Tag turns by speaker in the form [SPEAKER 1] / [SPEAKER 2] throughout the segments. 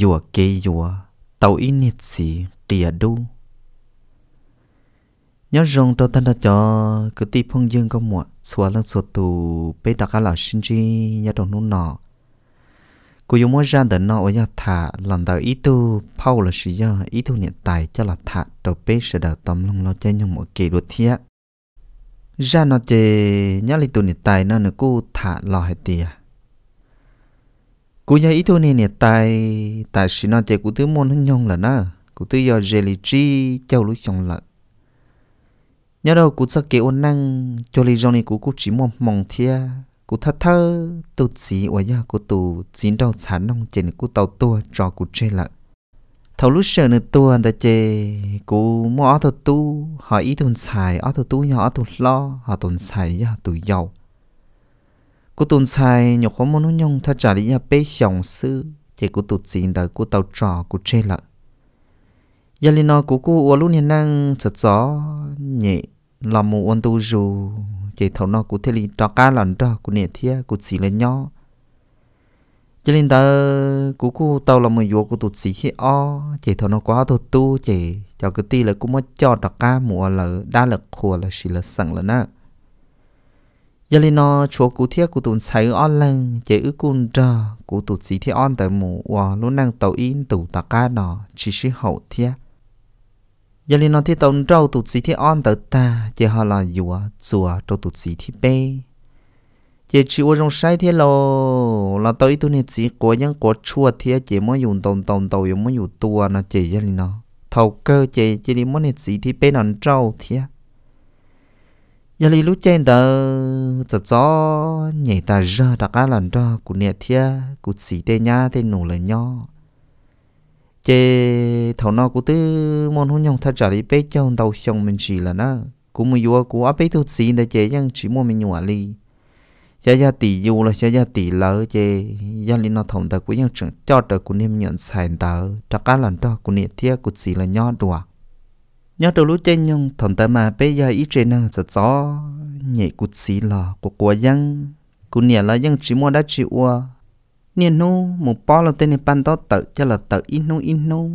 [SPEAKER 1] Yua kê yua Tàu in nít xì Tìa đu Nhớ rong cho thân ta cho Cứ ti phong dương có muộn Xua lăng sổ tù Bê đặc á lão xin chi Nhớ đồng nụ nọ Cô dùng mỗi ra đỡ nọ Ở nhà thả làm tàu ít tu phao là sử dụng ít tu niệm tài Cho là thả tàu bê sẽ đào tấm lòng lo cho Nhưng mỗi kỳ đột thiết ra nó chơi nhớ li tụ nị tài nó nó cú thả lò hay tìa cú nhà ít thôi nè tại tại sĩ nó chạy cú thứ môn hơn nhông là na cú thứ do jelly chi châu lũ chồng lợ nhớ đâu cú sắc kế ôn năng cho lý do này cú cú chỉ mong mong thia cú thật thơ tụ chỉ ở nhà cú tụ chín đầu chán nông trên cú tàu tua cho cú chơi lợ thầu lúc sợ nữa tua ta chê cú mua ở thật tu họ ít thôn xài ở thật tu nhỏ ở thật lo họ thôn xài nhà tụ giàu cô tồn sai nhọc khó muốn nhung thật trả lý nhà bế dòng sư thì cô tụt xin đời cô tàu trò cô chê lợ gia linh nói của cô uống luôn hiện năng thật gió nhẹ làm một uống tu dù chỉ thấu nó của thấy lý trò ca lần trò của nè thia của chỉ lên nhỏ gia linh ta của cô tàu là một vụ của tụt xí khi o chỉ thấu nó quá thuật tu chỉ cho cái ti là cũng mới cho trò ca mùa lỡ đa lực khua là chỉ là sẵn là nè giờ lên nó chỗ cụ thiết cụ tụn sấy on lên chế ư cùn trờ cụ tụt xí thiết on tại mù hòa luôn năng tàu in tụ ta ca nó chỉ sĩ hậu thiết giờ lên nó thiết tàu trâu tụt xí thiết on tại ta chế họ là dùa chùa trâu tụt xí thiết bê chế chỉ ô trong sai thiết lo là tàu ít tụn xí của những của chùa thiết chế mới dùng tàu tàu tàu dùng mới dùng tua nó chế giờ lên nó thầu cơ chế chế đi mới món xí thiết bê nó trâu thiết giờ lý lúc trên đó cho cho nhảy ta rơ đặc á lần đó cụ nè thia cụ xì tê nhá thế nổ lời nhó chê thầu nó cụ tư môn hôn nhông thật trả đi bế cho đầu chông mình chỉ là nó cụ mua dùa cụ áp bế thu xì để chê chăng chỉ mua mình nhỏ lý giờ giờ tỷ dù là giờ giờ tỷ lỡ chê giờ lý nó thầu ta cụ nhông chẳng cho tờ cụ niệm nhận xài tờ đặc á lần đó cụ nè thia cụ xì là nhó đùa nhớ đầu lúc chơi nhung thằng ta mà bây giờ ít chơi năng sợ gió nhẹ cụt xí lò của của dân của nhà là dân chỉ mua đã chịu ua nhà nu một bó là tên này ban đó tự cho là tự ít nu ít nu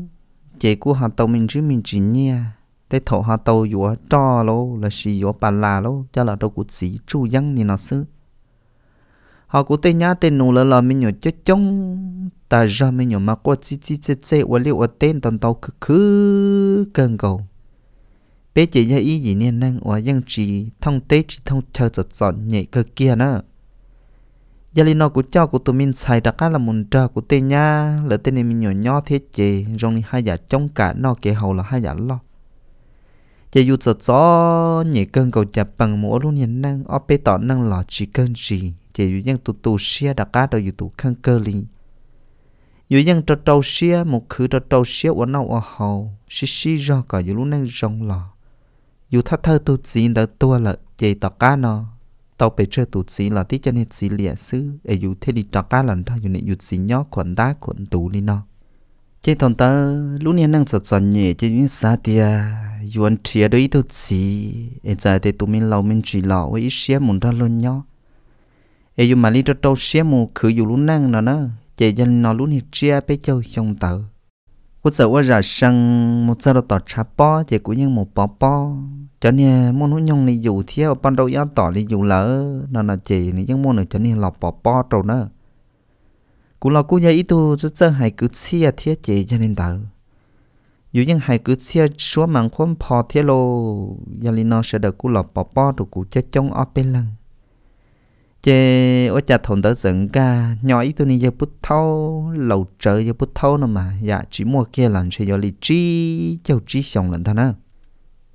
[SPEAKER 1] chế của họ tàu mình chứ mình chỉ nha để thổ họ tàu dùa cho lô là xì dùa bàn là lô cho là đâu cụt xí chu dân thì nó xứ họ cũng tên nhá tên nụ là là mình nhổ chết chống ta ra mình nhổ mà có chi chi chết chết và liệu tên tần tàu cứ cứ cần cầu bé chỉ ra ý gì nên năng và dân chỉ thông tế chỉ thông chờ giật giọt nhảy cơ kia nữa gia đình nó của cho của tụi mình xài đặc là muốn trơ của tên nha là tên này mình nhỏ nhỏ thế chị rồi hai giả chống cả nó kể hầu là hai giả lo chỉ dù giật gió nhảy cơn cầu chập bằng mỗi luôn hiện năng ở bé tỏ năng lò chỉ cơn gì chỉ dù dân tụ tụ xe đặc cá đâu dù tụ khăn cơ li, dù dân trâu trâu xe một khứ trâu trâu xe của nó ở hầu xí xí ra cả dù lúc năng rong lò dù thật thơ tụt xí đã tua là chạy tỏ cá nó tao bể chơi tụt xí là tí chân hết xí lìa xứ ở dù thế đi tỏ cá lần thao dù này dù xí nhó khuẩn đá khuẩn tủ đi nó chạy tòn tớ lúc nãy năng sọt sọt nhẹ chạy những xa tia dù anh chia đôi tụt xí ở giờ thì tụi mình lâu mình chỉ lâu với ít xé muốn ra luôn nhó ở dù mà đi cho tàu xé mù khử dù lúc năng nó nó chạy cho nó lúc này chia bé châu trong tàu cô sợ quá ra sang một giờ tỏ cha po thì cũng như một po po cho nên muốn nói nhung này dù thiếu ban đầu giáo tỏ đi dù lỡ nó là chỉ này những môn này cho nên lọc po po trâu nữa cũng là cô nhà ít tu rất sợ hay cứ xia thiết chỉ cho nên tờ dù những hay cứ xia xuống mạng khuôn po thiết lô gia linh nó sẽ được cô lọc po po tụ cô chết trong ở bên lăng chế ở chặt thôn đó dẫn ca nhỏ ít tôi giờ bút thâu lầu trời giờ bút thâu nữa mà dạ chỉ mua kia lần chơi giờ lý trí cháu trí xong lần ta nữa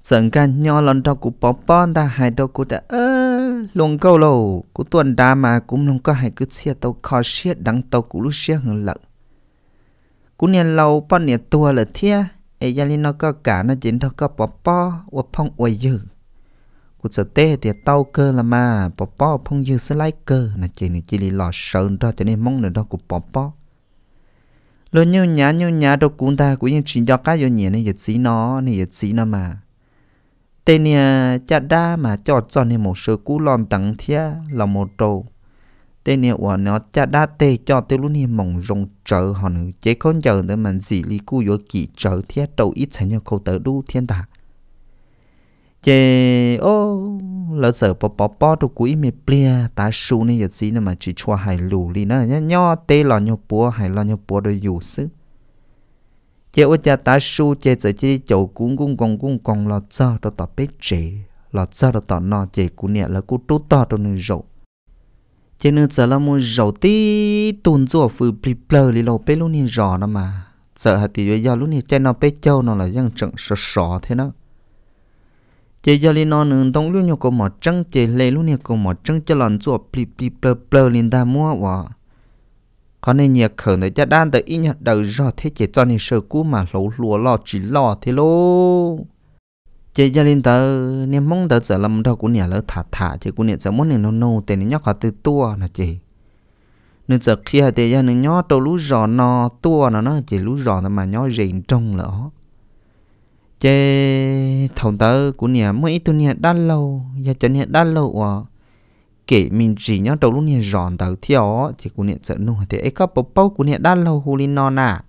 [SPEAKER 1] dẫn ca nhỏ lần đó cũng bỏ bon ta hai đâu cũng ta ơ luôn câu lâu cũng tuần đa mà cũng không có hai cứ xe tàu khó xe đắng tàu cũng lúc xe hơn lợn cũng nhà lâu bỏ nhà tua là thia ấy gia linh nó có cả nó chính nó có bỏ bỏ, và phong uầy dư กูจะเตะเตียเต้าเกอละมาปอปอพงยืสไลเกอร์นะจีนี่จีลีหล่อเสิร์นรอจะนี่มองเนดอกูปอปอลนยูญายูญาดกูตากูยังชินยอกายูเนี่ยนี่ยสีน้อนี่ยสีน้อมาเตเนี่ยจัดด้ามาจอดจอนในหมู่เสือกูลอนตังเทียเราโมโตเตเนี่ยว่าเนาะจัดด้าเตจอดเตลุนี่มองรงเจอหอนึเจ้คนเจอแต่มันสีลีกูยัวกี่เจอเทียโตอีฉันยังเขาเตอดูเทียนตา chế ô lỡ sợ bò bò bò đồ quý mì plia tá su này giờ gì nữa mà chỉ cho hải lù li nữa nhá nhó tê lò nhó búa hải lò nhó búa đôi dù sứ chế ô cha ta su chế giờ chỉ chỗ cũng cũng còn cũng còn lò cho đồ tỏ bế chế lò cho đồ tỏ nọ chế cú nè là cú trú to đồ nửa rậu chế nửa giờ là mua rậu tí tuần rùa phừ pli plơ li lò bế lúc nè rò nó mà sợ hạt tí do lúc nè chế nó bế châu nó là dân trận sọ sọ thế nó chị giờ lên nó nương tông luôn nhau có mỏ trắng chị lê luôn nhau có mỏ trắng cho lần chuột plì plì plơ plơ lên da mua vợ có nên nhà khởi nữa cha đan tới ít nhất đầu rồi thế chị cho nên sơ cú mà lỗ lúa lo chỉ lo thế lô chị gia đình tớ niệm mong tớ giờ làm đâu cũng nhà lỡ thả thả chế cũng niệm giờ muốn niệm nó nô tiền nhóc họ từ tua là chị, nên giờ khi họ tiền gia nên nhóc tàu lú giò no tua nó nó chế lú giò mà nhóc rình trong lỡ chế thằng tớ của nhà mấy tu nhà đan lâu giờ chân nhà đan lâu à kể mình chỉ nhớ đầu lúc nhà giòn tớ theo chỉ của nhà sợ nụ thì ấy có bố bố của nhà đan lâu hù linh non à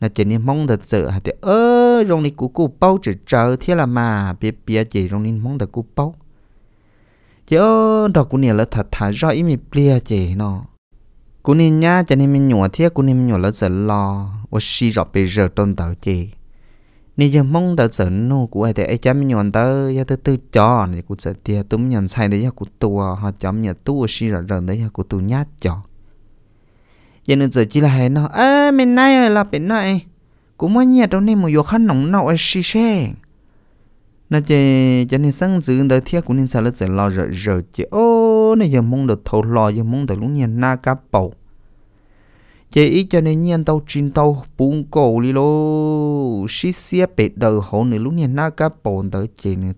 [SPEAKER 1] là chỉ nhà mong thật sợ hả thì ơ rong đi của cụ bố chỉ chờ thế là mà biết biết chỉ rong đi mong thật cụ bố chứ ơ đó của nhà là thật thà rõ ý mình bia chỉ nó của nhà nhá cho nên mình nhổ thiết của nhà mình nhổ là sợ lo ô xì rõ bây giờ tôn tớ chỉ nên giờ mong ta sợ nô của ai thì ai chấm nhọn ta ya ta tư cho này cũng sợ tia túm nhận sai đấy ya cũng tua ờ, họ chấm nhận tua xí rồi rồi đấy ya cũng tu nhát cho giờ nên giờ chỉ là hay nó à mình nay là bên này cũng mới nhiệt đâu nên một vô khăn nóng nọ ờ, xí xe nó chê cho nên sáng giữ đời thiết cũng nên sao lớp sợ lo rồi rồi chứ ô nên giờ mong được thâu lo giờ mong được lúc nhiên na cá bầu chế ý cho nên nhiên tàu chuyên tàu bún cổ li lô xí xía bể đầu hổ nữa lúc nhiên na cá bồn tới chế nữa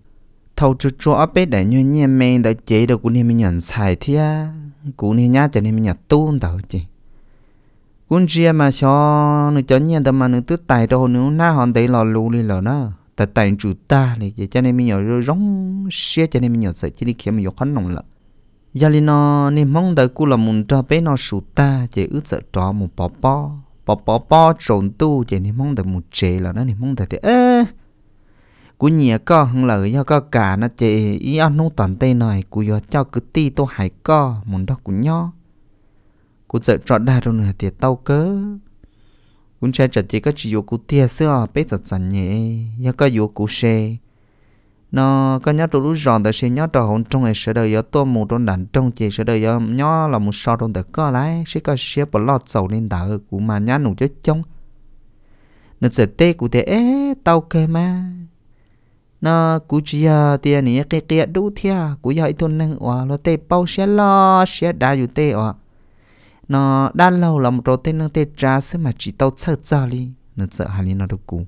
[SPEAKER 1] thầu chú cho ở bể đại như nhiên men tới chế được cũng nên mình nhận xài thia cũng nên nhá cho nên mình nhận tuôn tới chế cũng chia mà cho nữa cho nhiên tao mà nữa tứ tài đâu nữa na hòn đấy lò lù li lò nó tại tại chủ ta này cho nên mình nhận rong xí cho nên mình nhận sợi chỉ đi kiếm mình nhận khăn nồng lợn yali nó ni mong đợi cú là muốn cho bé nó sụt ta chỉ ước sợ trò một bò bò bò bò bò trộn tu chỉ ni mong đợi một chế là nó ni mong đợi thì ê cú nhẹ co hằng lời do co cả nó chỉ ý ăn nô toàn tê này cú do cho cứ ti tô hải co muốn đó cú nhò, cú sợ trò đa rồi nửa tiệt tao cớ cú trai trở chỉ có chỉ vô cú tia xưa bé sợ sẵn nhẹ do co vô cú xe nó có nhớ trụ lúc giòn tại sẽ nhớ trò hồn trong này sẽ đời tôi mù trong đàn trong chị sẽ đời nhớ là một sao trong tự có lái sẽ có xe bỏ lọt sầu lên đảo của mà nhá nụ chết chông nó sẽ tê của thế tao kê mà nó cú chia à, tiền này cái kia đủ thia cú dạy thôn năng òa nó tê bao xe lo xe đá dù tê òa nó đã lâu là một trò tê năng tê trả sẽ mà chỉ tao sợ ra đi nó sợ hà lý nó đâu cú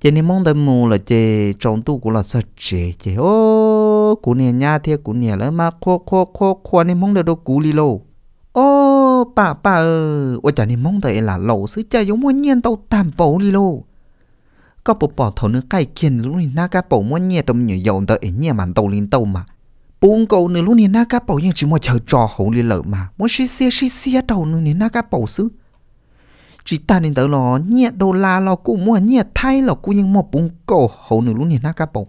[SPEAKER 1] chị nên mong tới mù là chị trong tu của là sao chị chị ô cụ nè nha thì cụ nè lỡ mà khô khô khô khô nên mong được đâu cụ li lô ô bà bà ơi ôi chả nên mong tới là lẩu sứ cha giống muốn nhiên tao tam bổ li lô có bộ bỏ thầu nữa cay kiên lúc này na cá bổ muốn nhiên trong nhiều dầu tới ấy nhiên màn tàu lên tàu mà bún cầu nữa lúc này na cá bổ nhưng chỉ muốn chờ trò hậu li lợ mà muốn xí xía xí xía đầu nữa nè na cá bổ sứ chỉ ta nên tới lo nhẹ đô la lo cũng mua nhẹ thay lo cũng nhưng một bung cổ hậu nửa lúc nhẹ nát các bộ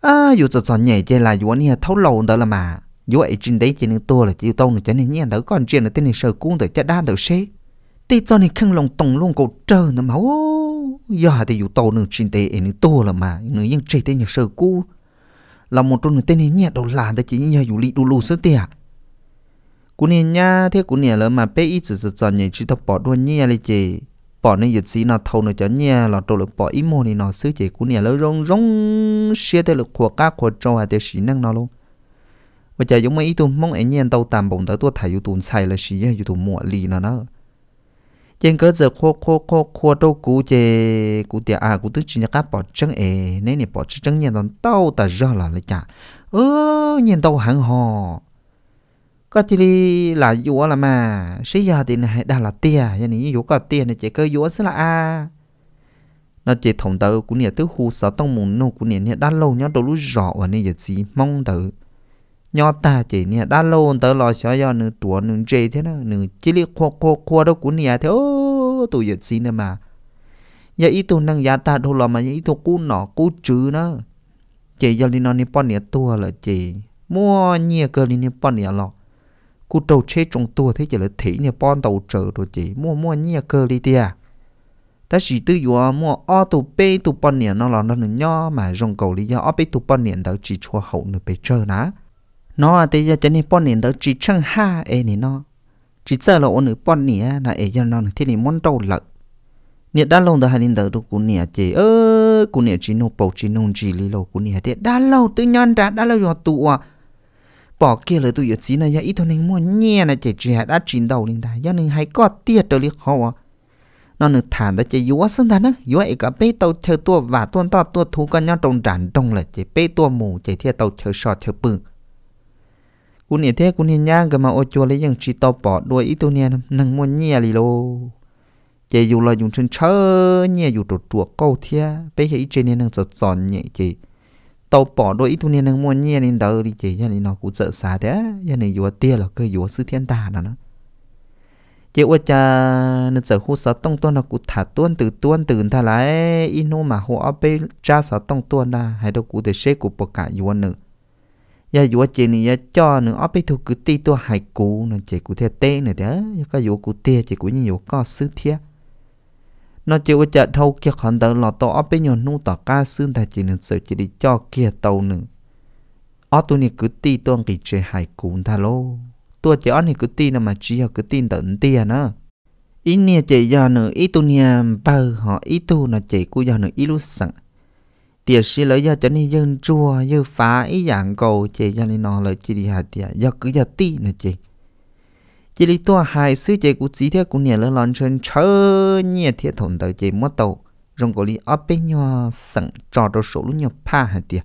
[SPEAKER 1] à dù giờ giờ nhẹ chơi là dù anh nhẹ thấu lầu tới là mà dù ấy trên đấy trên tua là chịu tông được cho nên nhẹ tới còn chuyện là tên này sợ cuốn tới cho đa tới xế thì cho nên khăn lòng tổng luôn cổ trơ nó máu giờ thì dù tàu nửa trên đấy nửa tua là mà nửa nhưng chơi tên nhẹ sợ cú là một trong những tên này nhẹ đầu là tới chỉ nhẹ dù lì đu lù sớm tiệt cú niên nha thế cú niên là mà bé ít chỉ chỉ nhảy chỉ tập bỏ đuôi nha lại chị bỏ nên dịch xí nó thâu nó cho nha là trâu lực bỏ ít mồ thì nó xứ chị cú niên là rong rong xe thế lực của cá của trâu hay thế xí năng nó luôn và giờ giống mấy ít tụm mong anh nhiên tàu tạm bổng tới tua thải tụm xài là xí yếu tụm mua lì nó nó trên cơ giờ khô khô khô khô đâu cú chê cú tiệt à cú tức chỉ nhắc bỏ trắng ế nên này bỏ trắng nó tàu ta ra là lại chả ơ nhiên tàu hẳn hò có thì là dúa là mà xí giờ thì này đã là tia cho nên dúa có tia này chỉ cơ dúa sẽ là a nó chỉ thủng tờ của nhà tứ khu sở tông mùng nô của nhà đã lâu nhớ đồ lú rõ và nên giờ gì mong tự nhớ ta chỉ nhà đã lâu tớ lo sợ do nửa tuổi nửa chơi thế nào, nửa chỉ liếc khoa khoa khoa đâu của nhà thế ô tụi giờ gì nữa mà giờ ý tụi năng giá ta đâu là mà giờ ý tụi cú nọ cú chữ nó chỉ giờ đi nó đi bọn nhà tua là chỉ mua nhiều cơ đi nó bọn nhà lọ cú đầu chế trong tua thế chỉ là thị nhà bon đầu chờ rồi chỉ mua mua nhia cơ đi tia ta chỉ tư dụ à, mua o tụ bê tụ bon niệm nó là nó nữa nho mà dùng cầu lý do o bê tụ bon niệm đó chỉ cho hậu nửa bê chờ ná nó à tê giờ cho nên bon niệm đó chỉ chăng ha ê nè nó chỉ giờ là ôn nửa bon niệm là ê giờ nó thế này muốn tàu lợn niệm đã lâu rồi hai nên đầu cú niệm chị ơi cú niệm chỉ nô bầu chỉ nông chỉ lý lâu cú niệm thế đã lâu tự nhon đã đã lâu rồi tụ à bỏ kia lời tụi chỉ này ít thôi nên mua nhẹ này chạy chỉ chỉ đã chuyển đầu linh ta do nên hay có tiệt rồi liệt khó nó nửa thản đã chạy yếu sinh ta nữa yếu ấy cả bê tàu chờ tua và tuôn to tua thú con nhau trong tràn trong là chạy bê tua mù chạy theo tàu chờ sọ chờ bự cú nè thế cú nè nhang cái mà ô chua lấy những chỉ tàu bỏ đuôi ít thôi nè nâng mua nhẹ lì lô chạy dù là dùng chân chớ nhẹ dù trụ trụ câu thiệt bê hết trên nè nâng giọt giọt nhẹ chạy tàu bỏ đôi ít tu niên đang mua nhẹ nên đầu đi chỉ cho nên nó cũng sợ xa thế cho nên vừa tia là cơ vừa sư thiên tà nó chỉ qua cha nên sợ khu sợ tông tuôn là cụ thả tuôn từ tuôn từ thả lại ít nô mà hồ ở bên cha sợ tông tuôn là hay đâu cụ để xếp cụ bộ cả vừa nữa ya vừa chỉ này dạ cho nữa ở bên thu cứ ti tua hải cũ nó chỉ cũng theo tê này thế dạ có vừa cũng tia chỉ cũng như vừa có sư thiên nó chỉ có chợ thâu kia còn đỡ lọ tàu áp bên nhon nung tàu ca xương tại chỉ nên sợ chỉ đi cho kia tàu nữa ở tụi này cứ ti tuân kỳ chơi hải cún tha lô tụi chỉ ở này cứ ti nằm mà chỉ học cứ tin tận tiền nữa ít nè chỉ do nữa ít tụi nè bờ họ ít tụi nó chỉ cú do nữa ít lúc sẵn tiệt sĩ lợi do cho nên dân chua dân phá ý dạng cầu chỉ do nên nó lợi chỉ đi hạt tiệt do cứ do ti nữa chỉ chỉ lý tua hai sư chế của chỉ theo của nhà là lon chân chớ nhà thiết thủng tới chế mất tàu rong cổ lý ấp bên nhau sẵn cho đồ số lúc nhau pa hả tiệt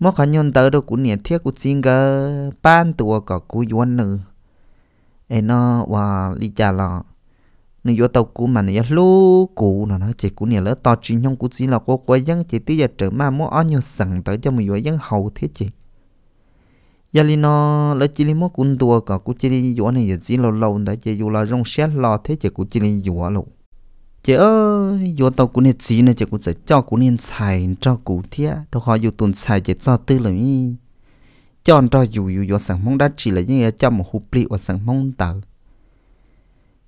[SPEAKER 1] mất khả nhân tới đâu của nhà thiết của chính cơ ban tua có của yuan nữ ấy nó và lý cha là nếu vô tàu của mà này lú cũ nó nó chỉ của nhà lỡ to chuyện nhông của chỉ là cô quay dân chỉ tí giờ trở mà mua ăn nhau sẵn tới cho mình vô dân hậu thế chị giờ li nó lấy chỉ li mất cún tua cả cú chỉ li dũa này giờ chỉ lâu lâu đã chỉ dụ là rong xét lo thế chỉ cú chỉ li dũa lộ chỉ ơ dũa tàu cú này chỉ này chỉ cú sẽ cho cú nên xài cho cú thía đâu họ dụ tuần xài chỉ cho tư là mi cho anh cho dù dù dũa sẵn mong đã chỉ là những cái chăm một hụp li và sẵn mong tàu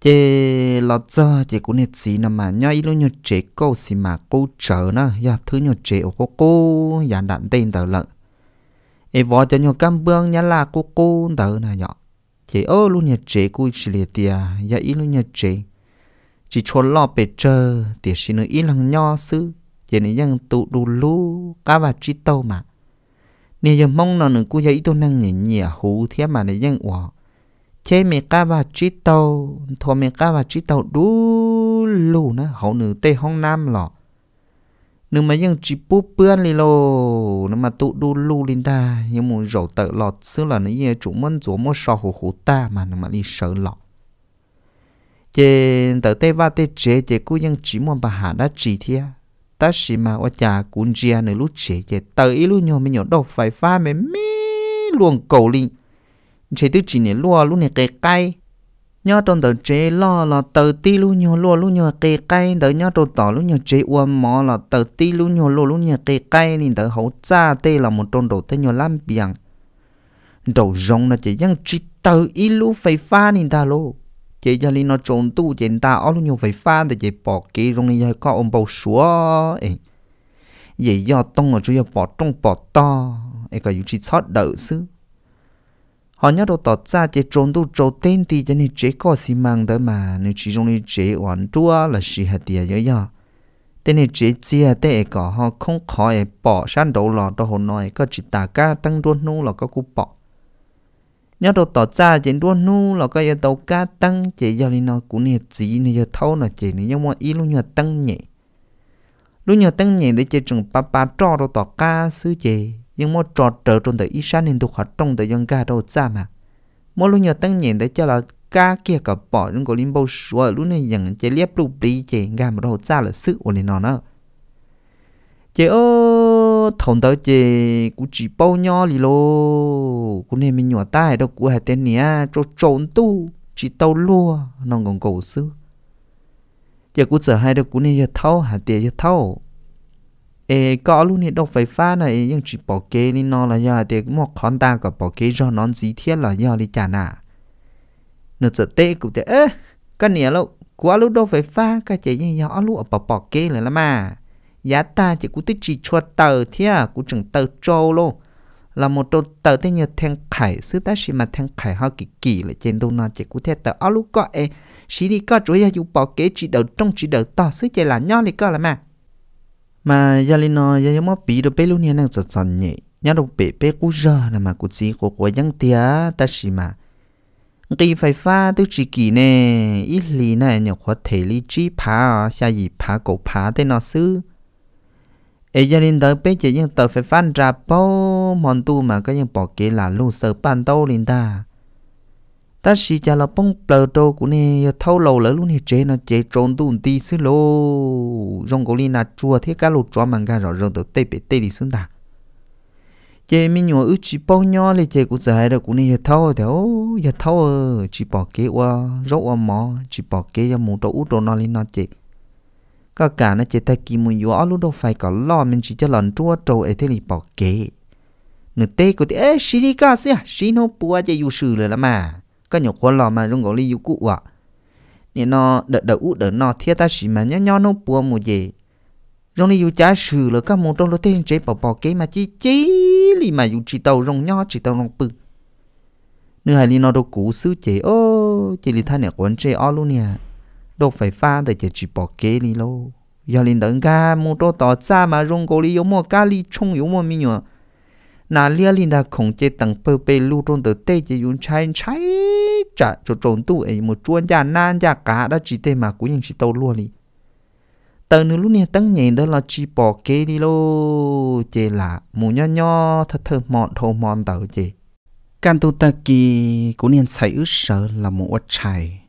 [SPEAKER 1] chỉ lo cho chỉ cú hết chỉ nằm mà nhau ít luôn nhau chế câu xí mà cô chờ nữa giờ thứ nhau chế của cô giả đạn tên tàu lợn e vợ cho nhau cam bương nhá là cô cô đỡ này nhọ chị ơ luôn nhà dạ chị cô chỉ liệt tiề ya ý luôn nhà chị chỉ cho lo bề chờ tiề xin nữa ý lằng nho sư chỉ tụ đủ lú cá và chỉ tàu mà nè giờ mong nó nữa cô ya dạ ý tôi năng nhẹ nhẹ à hú thế mà nè ยัง ủa chế mẹ cá và chỉ tàu thua mẹ cá và chỉ tàu đủ lú nữa hậu nữ tây hong nam lọ nếu mà những chỉ bút bướn li lô nếu mà tụ đu lu lên ta nhưng mà rổ tự lọt xưa là nó như chủ muốn chủ muốn sò hủ hủ ta mà nếu mà đi sợ lọt chế tờ tê va tê chế chế cú nhưng chỉ muốn bà hà đã chỉ thia ta chỉ mà ở nhà cũng chia nữa lúc chế chế tờ ý lúc nhau mình nhỏ đâu phải pha mẹ mê luồng cầu linh chế tứ chỉ này lúa lúc này cái cay nhớ trong tờ chế lo là tờ ti lu nhô lo lu nhô kê cây tờ nhớ tròn tờ lu nhô chế uom mò là tờ ti lu nhô lo lu nhô kê cây nên tờ hậu cha tê là một tròn đồ tê nhô lam biang đầu rong là chỉ dân chỉ tờ ít lu phải pha nên ta lô chỉ cho linh nó trộn tu chỉ ta ó lu nhô phải pha để chỉ bỏ kỹ rong này có ông bầu súa ấy vậy do tông ở chỗ bỏ trong bỏ to ấy cả dù chỉ sót đỡ xứ họ nhớ đồ tỏ ra chỉ trốn tu trốn tên thì cho nên chế có xi măng đó mà nên chỉ trong nên chế hoàn tua là xì hạt tiền nhớ nhớ tên này chế chia tệ có họ không khỏi bỏ san đầu lọ đồ hồn nói có chỉ tả ca tăng đuôn nu là có cú bỏ nhớ đồ tỏ ra chỉ đuôn nu là có giờ tàu ca tăng chỉ giờ lên nó cũng nè chỉ nè giờ thâu là chỉ nè nhưng mà ý luôn nhờ tăng nhẹ, luôn nhờ tăng nhẹ để chế trường ba ba trò đồ tỏ ca sứ chế nhưng mà trò trở trong đời ít sáng nên tôi khó trong đời dân gà đâu ra mà mỗi lúc nhờ tăng nhìn để cho là cá kia cả bỏ những cổ linh bao sủa lúc này nhận chế liếp lúc bị chế gà mà đâu ra là sự ổn định nó nữa chế ô thòng tới chế cũng chỉ bao nho lì lô cũng nên mình nhỏ tai đâu cũng hay tên nè cho trốn tu chỉ tàu lùa nó còn cổ xưa chế cũng sợ hai đâu cũng nên giờ thâu hạt tiền giờ thâu ê luôn thì đâu phải pha này nhưng chỉ bỏ kế nên nó là giờ thì một con ta có bỏ kế cho nó gì thiết là giờ đi trả nà nó sợ tê cũng thế ê cái này lâu quá lúc đâu phải pha cái chế như nhỏ lúc ở bỏ bỏ kế là lắm mà giá ta chỉ cũng tích chỉ cho tờ thế à cũng chẳng tờ trâu luôn là một đôi tờ tên như thằng khải sư ta xí mà thằng khải họ kỳ kỳ là trên đâu nó chỉ cũng thế tờ áo lúc có ê xí đi có chỗ ya dù bỏ kế chỉ đầu trong chỉ đầu to sư chế là nhỏ thì có là mà mà gia linh nó giờ gia mót bị đồ bé luôn nha nàng giật giật nhẹ nhà đồ bé bé cú giờ nè mà cú chỉ của của dân tia ta xì mà kỳ phải pha tức chỉ kỳ nè ít lì nè nhở có thể lý trí phá xa gì phá cổ phá thế nó xứ ấy gia đình tới bé chỉ nhưng tớ phải phan ra bao mòn tu mà cái những bỏ kế là lu sờ bàn đâu linh ta ta chỉ chả là bông bờ đồ của nè thâu lâu lỡ luôn thì chế nó chế trốn tụn tí xứ lô rong cổ linh là chua thế cá lột chua màng gà rõ rừng tới tê bể tê đi xương ta chế mi nhua ư chỉ bao nho lê chế của giải đó của nè thâu thì ô giờ thâu ờ chỉ bỏ kế qua rốt qua mỏ chỉ bỏ kế ra mù đồ út đồ nó lên nó chế cả cả nó chế ta kim mùi yếu lúc đâu phải có lo mình chỉ cho lần chua trâu ấy thế thì bỏ kế nửa tê của tê ê xí đi cả xí à xí nó bùa chế yêu sư rồi là mà cái nhỏ khó lò mà rung gọi lý dụ cụ ạ nên nó đợt đầu út đợt nó thiết ta xì mà nhá nhó nó bùa mù gì rong lý dụ trả sự là các môn trong lối tên chế bỏ bỏ kế mà chi chi lì mà dụ chỉ tàu rong nhó chỉ tàu rong bự nữa hai lì nó đồ cũ xứ chế ô chỉ lì thay nè quấn chế o luôn nè đồ phải pha để chế chỉ bỏ kế lì lâu giờ lì đừng ga môn trong tàu xa mà rong gọi lý yếu mò cá lì chung yếu mò mi nhở nà lia lì đã khổng chế tầng bơ bê lưu trong tờ tê chế dùng chai chai trả cho trốn tu ấy một chuôn già nan già cá đã chỉ thế mà cũng nhìn chỉ tàu luôn đi tờ nữa lúc này tăng nhện đó là chỉ bỏ kê đi lô chê là mù nho nho thật thơ mọn thô mọn tàu chê can tu ta kỳ cũng nên xảy ước sợ là một ớt chài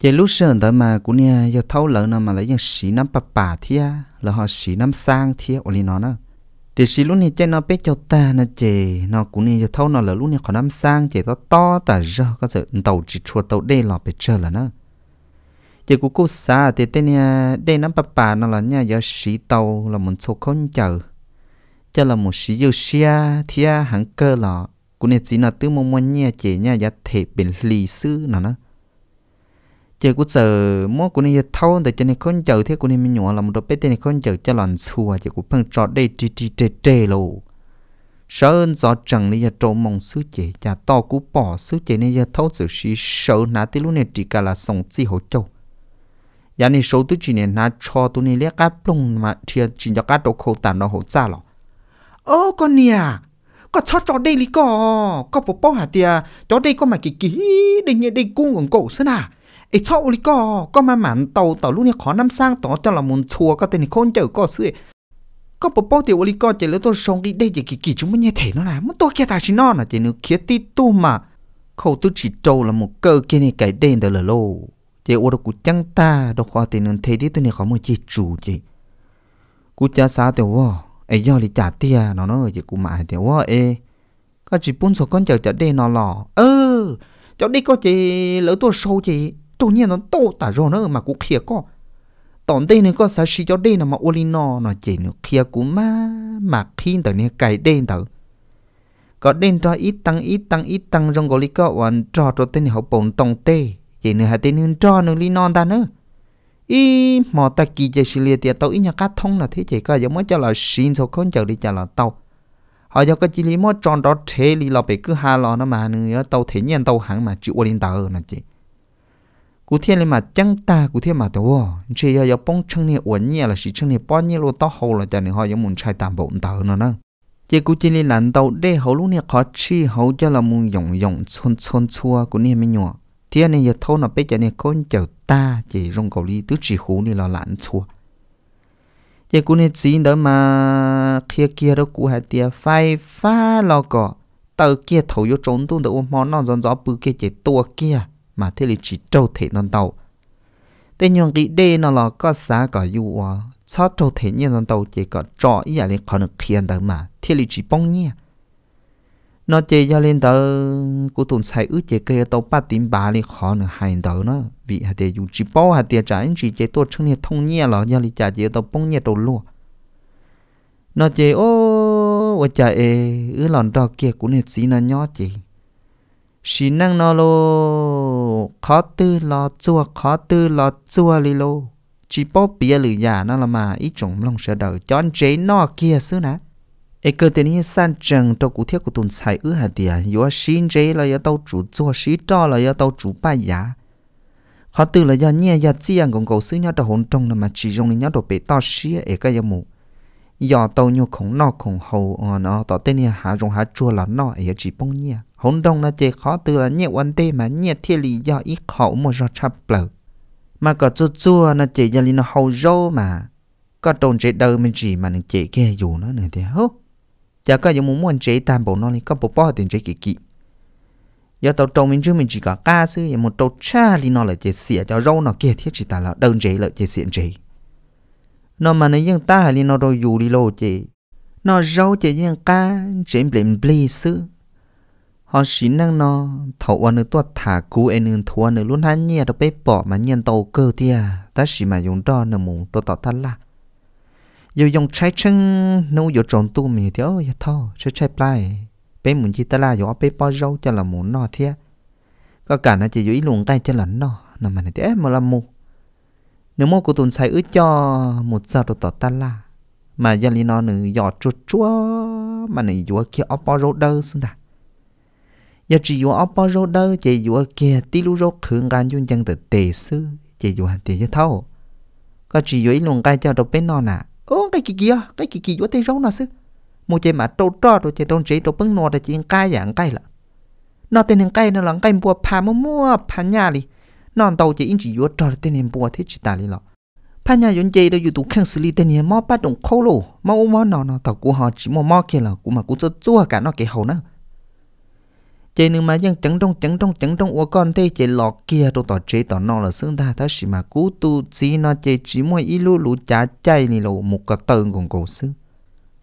[SPEAKER 1] chê lúc sợ đó mà cũng nên giờ thâu lỡ nào mà lấy những sĩ năm bà bà thia là họ sĩ năm sang thia ổn nó nữa thì xí lúc này chơi nó biết cho ta nó chè nó cũng nên cho thâu nó là lúc này còn nắm sang chè to to ta giờ có sự tàu chỉ chua tàu đê lọ bị chơi là nó chè cũng cố xa thì tên nha đê nắm bà bà nó là nha giờ xí tàu là một số không chờ cho là một xí yêu xia thì hẳn cơ lọ cũng nên chỉ nó tứ mong muốn nha chè nha giờ thể bên lì sư nó nó chỉ cũng sợ mỗi cũng như thâu để cho nên con chờ thế cũng nên mình nhỏ làm được bé tên con chờ cho lần xua chỉ cũng phân trọt đây chỉ chỉ trề trề sợ sơn gió trần này giờ trộm mong sứ chế cha to cú bỏ sứ chế này giờ thâu sự sĩ sợ nã tí lúc này chỉ cả là sống chi hỗ châu giờ này số tu chỉ này nã cho tu này liếc cá plong mà thiệt chỉ cho cá đồ khô tàn nó hỗ trợ lọ ô con nè có cho cho đây lý có có bố bố hả tia cho đây có mà kỳ kỳ đây nhẹ đây cung cổ sơn à ไอ้ชอบลิก็ ก็มาหมันเต่าเต่าลูกเนี่ยขอน้ำสร้างต่อจะละมุนชัวก็เต็นคนเจอก็ซื้อก็ปปติวลิก็เจอแล้วตัวทรงได้จะกี่กี่จุมันเนี่ยเถนนะมันตัวแค่ตาชินอนอ่ะเจนึกเคียติตู้มาเขาตุจิโจละมุกเกอร์เกนี่ไก่เด่นเดลโลเจอวกูจังตาดอกคอเตนึนเทดิตัวเนี่ยเขามือเจจูเจกูจะสาแต่ว่าไอ้ยอลิจ่าเตียเนาะเนาะเจกูหมายแต่ว่าเอก็จีปุ่นสกันเจอจะเด่นนอหล่อเออเจ้าดิก็เจแล้วตัวโชเจ tu nhiên nó tô tả rồi nữa mà cũng khía có tổng đây này có sao chỉ cho đây là mà ô nó nó chỉ nó khía cũng má mà khi tờ này cái đây tờ có đây cho ít tăng ít tăng ít tăng trong cái lý có hoàn cho cho tên học bổn tổng tê chỉ nữa hai tên hơn cho nữa lý non ta nữa ý mò ta kỳ chơi xí liệt tiệt tàu ý nhà cá thông là thế chỉ có giống mới cho là xin sau con chờ đi chờ là tàu họ cho cái chỉ lý mới tròn đó thế lý là bị cứ hà lo nó mà nữa tàu thế nhiên tàu hàng mà chịu ô linh tờ nó chỉ 古天里嘛长大，古天嘛的哇，这要要帮成年五年了，是成年八年了，到后了，但你好有门拆担保到了呢。这古天里难道这后路呢？可吃后叫了门用用村村村古年没用，天呢也偷那别家呢 con 叫大，这用狗里都只糊你了难错。这古呢只得嘛，kia kia đó 古还爹飞发了个，到 kia 头又中东的我毛那张张不给这多 kia。mà thế là chỉ trâu thể non tàu để nhường cái đê nó là có xã có dù à cho trâu thể như non tàu chỉ có trọ ý là lên khó được khiên đó mà thế là chỉ bông nhia nó chỉ cho lên đó của tụi sai ước chỉ cái tàu bát tiếng ba lên khó nữa hành đó nó vì hạt để dùng chỉ bao hạt để trả anh chỉ chế tôi chung này thông nhia là do lý trả chỉ tàu bông nhia đầu luôn nó chỉ ô ô chả ê ứ lòn đo kia cũng nét xí nó nhỏ chỉ xin năng nó lô khó tư lo chua khó tư lo chua li lô chỉ bó bia lử giả nó là mà ý chúng lòng sợ đầu cho anh chế nó kia xứ nè ê cơ tên như san trần tôi cụ thiết của tuần xài ứ hà tìa yếu xin chế là yếu tàu chủ chua xí cho là yếu tàu chủ ba giả khó tư là do nhẹ do chi ăn à, còn cầu xứ nhau đầu hồn trong là mà chỉ dùng nhau đầu bể to xí ê cái yếu mù do tàu nhiều khổng nọ khổng hầu ờ, nó tỏ tên như hà dùng hà chua là nọ ê chỉ bông nhẹ hỗn đông là chế khó từ là nhẹ quan tê mà nhẹ thiên lý do ít khẩu một do chập lở mà có chua chua là chế gia linh nó hầu rô mà có trồn chế đâu mình chỉ mà nên chế kia dù nó nữa thì hô chả có những muốn muốn chế tam bộ nó thì có bộ bao tiền chế kỳ kỳ giờ tàu trồng mình chứ mình chỉ có ca sư một tàu cha thì nó là chế xỉa cho râu nó kia thiết chỉ ta là đơn chế là chế xỉa chế nó mà nó dân ta thì nó đôi dù đi lô chế nó râu chế dân ca chế blem bli sư họ xí năng nó thầu ăn nữa tuột thả cú em nữa thua nữa luôn hắn nhia đâu bé bỏ mà nhân tàu cơ tia ta xí mà dùng đó nữa mù tôi tỏ thân là dù dùng trái chân nấu dù trộn tu mì thì ôi dạ thâu sẽ trái plai bé muốn chi ta là dù bé bỏ râu cho là muốn nó thế có cả nó chỉ dù ý luồng tay cho là nó nè mà này thế mà là mù nếu mà cô tuần sai ước cho một giờ tôi tỏ thân là mà dân lý nó nữa giọt chuột chúa mà này dù kia ở bỏ râu đơ xưng đà giờ chỉ dụ ở bao rô đơ chỉ dụ kia tí lu rô khử gan dùn chân tử tế sư chỉ dụ hẳn tề chứ thâu có chỉ dụ ý luôn cái cho đâu bên nó nè ô cái kì kia cái kì kì dụ tề rô nè sư mua chơi mà trâu trò rồi chơi đông à, chỉ trâu bưng nọ rồi chỉ cái dạng cái lạ nọ tên hàng cái nó là cái bùa phá mua mua phá nhà đi nó tàu chỉ in chỉ dụ trò tên hàng bùa thế chỉ ta đi lọ phá nhà dọn chơi đâu dụ tụ khăn xử lý tên hàng mò bắt đồng khâu lô mò ôm mò nọ nọ tàu của họ chỉ mò mò kia lọ của mà cũng cho chua cả nọ cái hầu nữa chế nhưng mà dân chẳng trong chẳng trong chẳng trong của con thế chế lọ kia đồ tỏ chế tỏ nó là xương ta ta chỉ mà cú tu chỉ nó chế chỉ mua ít lú lú chả chay này lú một cái tơn còn cổ sư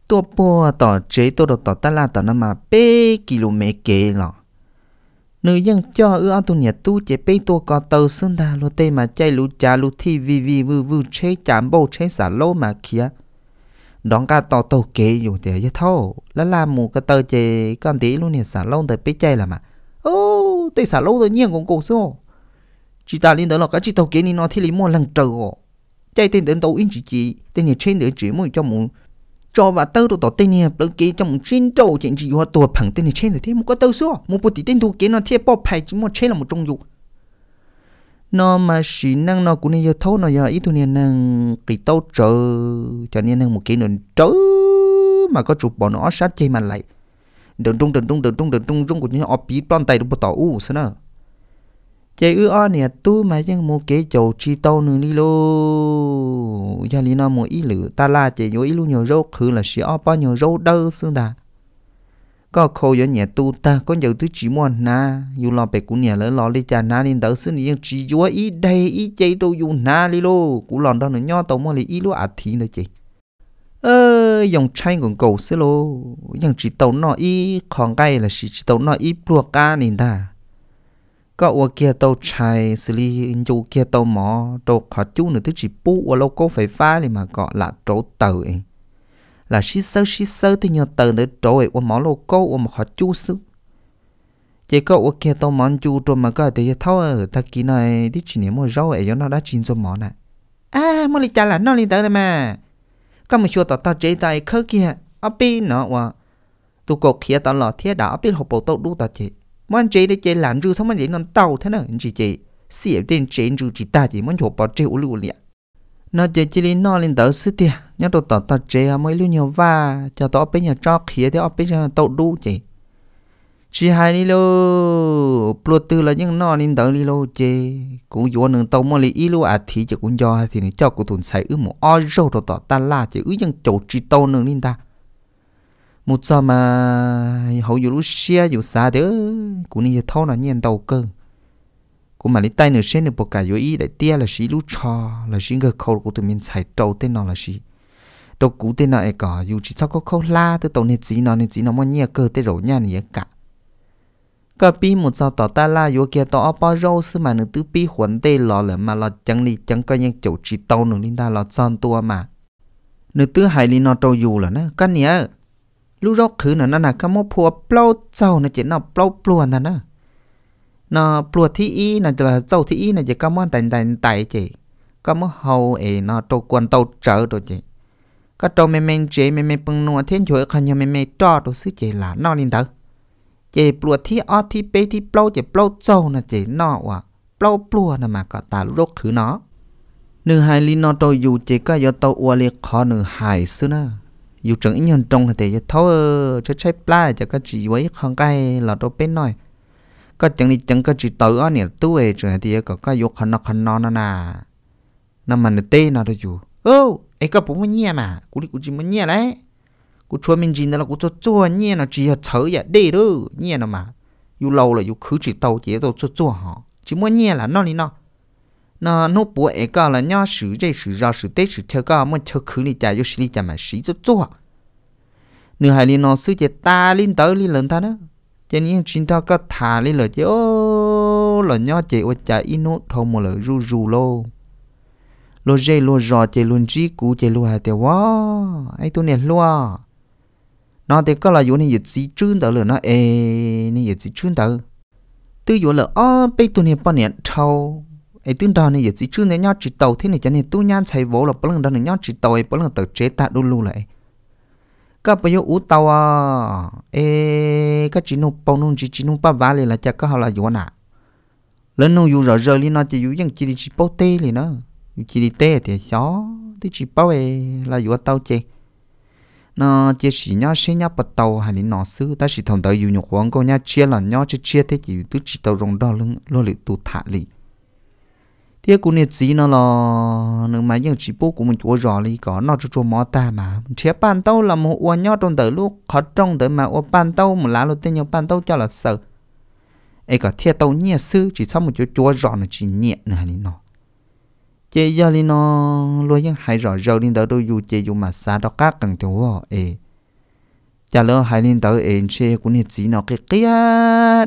[SPEAKER 1] tua bò tỏ chế tôi đồ tỏ ta là tỏ nó mà bê km kế lọ nữ dân cho ư ăn tu nhà tu chế bê tua có tàu xương ta lú tê mà chay lú chả lú thi vi vi vư vư chế chạm bầu chế xả lô mà kia đón cả tàu tàu kế dù thế chứ thâu là làm một cái tờ chế con tí luôn nè xả lông tới bế chè là mà ô tới xả lông tới nhiên cũng cổ số chị ta lên đó là cái chị tàu kế này nó thì lý mua lần trừ ồ chạy tên đến tàu in chị chị tên nhà trên để chỉ mua cho một cho và tàu đồ tàu tên nhà bớt kế cho một chuyên trâu chuyện chị hoa tùa phẳng tên nhà trên thì thêm một cái tàu số một bộ tí tên tàu kế nó thiệt bỏ phải chỉ một trên là một trong dụng nó mà xí năng nó cũng nên giờ thấu nó giờ ít thôi nên năng kỳ tàu trợ cho nên năng một cái nền trớ mà có chụp bỏ nó sát chơi mà lại đừng trung đừng trung đừng trung đừng trung trung của những ọp bí toàn tay đúng tỏ u sao nữa chơi ư o nè tu mà chẳng một cái chầu chi tàu nữa đi lô giờ lý nó một ít lửa ta là chơi vô ít luôn nhiều râu khử là xí o bao nhiều râu đâu xương đà ก็โคยเนี่ยตูตาก็อยู่ที่จีมอนนะอยู่รอไปกูเนี่ยแล้วรอเลยจานะนี่เดอซึ่งยังจีจัวอีเดอีเจโตอยู่นาลิโลกูหลอนตอนหนึ่งย่อตัวมอเลยอีลูอาทีนะจีเออยองใช้ของกูซิโลยังจีตัวนออีของไก่ละสิจีตัวนออีปลวกกานี่ตาก็ว่าเกียตัวชายสิลีอยู่เกียตัวหมอตัวขอจู้หนึ่งที่จีปูว่าเราก็ไฟฟ้าเลยมาเกาะละโตเตอเอง là xí sơ xí sơ thì nhờ tờ nữa trời ủa mỏ lô cô ủa mà họ chú sư chỉ có ủa kia tao món chú rồi mà có thể thâu ở ta kỹ này đi chỉ niệm một rau ấy cho nó đã chín rồi mỏ này à mua lịch trả là nó lên tới đây mà có một chỗ tao tao chế tay khơ kia ở bên nó ủa tụ cột kia tao lọ thiết đã ở bên hộp bộ tao đu tao chị món chế để chế làm rưu xong món chế non tàu thế nào chị chị xỉa tiền chế rưu chị ta chỉ món hộp bộ chế ủa lưu liệt nó chỉ chỉ đi nó lên tới xí tiệt nhớ đồ tỏ chơi à mới lưu nhiều va cho tỏ bên nhà cho khía thì ở bên nhà tậu đu chị chỉ hai đi lô plu tư là những nó lên tới đi lô chế cũng vô nương tàu mà lấy ý à thì chỉ cũng do thì nó cho cụ thùng xài ứ một o rô đồ tỏ ta la chỉ ứ những chỗ chỉ tàu nương lên ta một giờ mà hậu dù lúc xe dù xa thế cũng như thâu là nhiên tàu cơ cũng mà lấy tay nửa sen nửa bọc cả ý để tia là xí lú cho là xí ngờ khâu của tụi mình xài trâu tên nó là xí đâu cú tên nó ấy cả dù chỉ sao có khâu la từ tàu nết chỉ nó nết gì nó mà nhia cơ tên rồi nhà này cả cả pi một sao tỏ ta la vô kia tỏ bao râu sư mà nửa tứ pi huấn tê lò lợ mà lò chẳng đi chẳng có những chỗ chỉ tàu nửa linh ta lò son tua mà nửa tứ hải linh nó trâu dù là nó cái nhia lú róc khứ nữa nó là cái mốt phù bao trâu nó chỉ nó bao plau nè nó นาปลวดที่อีน่จะเจ้าที่อีน่จะก็มันแต่แต่แต่เจก็มันเฮาเอ๋นาตัวกวนตัวเจอตัวเจก็ตัวเมเมเจเมเมปังนัวเทียนช่วยขันยังเมเมจอตัวซื้อเจหลานนอลินเตอ์เจปลวดที่ออที่เปที่เปล่าเจเปล่าเจ้าน่ะเจนอว่ะเปล่าปลัวน่ะมาก็ตาลูกคือเนาะหนึ่งหายลินอตัวอยู่เจก็ยอตัวอวเลียคอหนึ่งหายซื้อนะอยู่จังอีนยังตรงแต่จะเท่าเออจะใช้ปลาจะก็จีไว้ข้างใกล้เราตัวเป็นหน่อยก็จังนี้จังก็จีเตอร์เนี่ยตัวเอจเนี่ยที่ก็ก็ยกขันนอขันนอนน่ะนั่นมันเต้น่ะอยู่โอ้ไอ้ก็ผมมันเงียบมากูนี่กูจีมันเงียบเลยกูชวนมินจีนั่นละกูจะจ้วนเงียบน่ะจีเฉยอย่าได้ด้วยเงียบน่ะมาอยู่เราเลยอยู่คือจีเตอร์จีเตอร์จะจ้วนฮะจีมันเงียบละนั่นนี่เนาะน่ะนู้ปัวไอ้ก็ละเนี่ยสื่อใจสื่อเราสื่อเต้สื่อเธอก็มันเธอคือนี่ใจอยู่สินี่ใจมันสีจะจ้วนเนื้อหายลีนอนซื้อเจตาลินเตอร์ลินเลนท่านเนาะ cho nên chúng ta có thả lên là chứ ô là nhó chị ô chả ít nốt thôi mà là ru ru lô lô dê lô rò chị luôn trí cú chị lô hà tèo quá ấy tôi nè lô à. nó thì có là vụ này dịch sĩ trương tờ lửa nó ê này dịch sĩ trương tờ tư vụ là ô bây tôi nè bọn nè thâu ấy tương đo này dịch sĩ trương này nhó chỉ tàu thế này cho nên tôi nhan chạy vô là bọn lần đó này nhó chỉ tàu ấy bọn lần tờ chế tạ đô lưu lại út tàu à, ก็ไปยอูเตาเอก็จีนูปองนู่นจีจีนูป้าวาเลยละจะก็เขาละอยู่น่ะแล้วนู่อยู่รอเรลีน่ะจะอยู่ยังจีดีจีโปเต้เลยเนาะอยู่จีดีเต้เดี๋ยวช้อที่จีโปเอละอยู่เตาเจ nó chỉ chỉ chỉ chỉ chỉ chỉ liền là thì thì nó nó, tê tê bao tàu nhau xe nhau bắt tàu hay là nó sư ta chỉ thằng tàu yêu nhục hoàng cô nhau chia là nhau chỉ chia thế chỉ tu chỉ tàu rồng đo lưng lo lị tu thả lị tiếc cũng nhiệt gì nó là nếu mà những chỉ bố của mình chúa rõ lý có nó cho chúa mỏ ta mà chế bàn tàu là một uo nhỏ trong tới lúc khó trong tới mà uo bàn tàu một lá lô tên nhau bàn tàu cho là sợ ấy có thiệt tàu nhẹ sư chỉ sau một chỗ chúa rõ nó chỉ nhẹ này lý nó chế giờ lý nó luôn những hai rõ râu đi tới đôi dù chế dù mà xa đó các cần thiếu vỏ ấy chả lỡ hai lên tới ấy chế cũng nhiệt gì nó cái kia